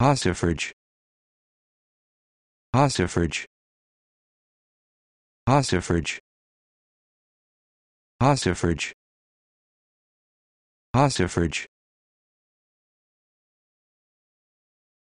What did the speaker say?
ossifrage ossifrage ossifrage ossifrage ossifrage